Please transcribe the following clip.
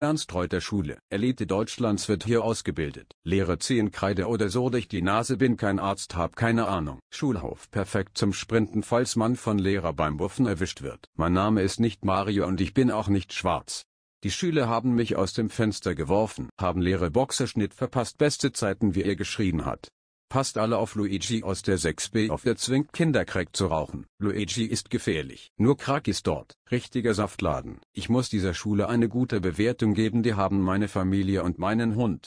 Ernst Reuter Schule. Elite Deutschlands wird hier ausgebildet. ziehen Kreide oder so durch die Nase bin kein Arzt hab keine Ahnung. Schulhof perfekt zum Sprinten falls man von Lehrer beim Buffen erwischt wird. Mein Name ist nicht Mario und ich bin auch nicht schwarz. Die Schüler haben mich aus dem Fenster geworfen, haben leere Boxerschnitt verpasst beste Zeiten wie er geschrien hat. Passt alle auf Luigi aus der 6B auf, der zwingt Kindercrack zu rauchen. Luigi ist gefährlich. Nur Crack ist dort. Richtiger Saftladen. Ich muss dieser Schule eine gute Bewertung geben, die haben meine Familie und meinen Hund.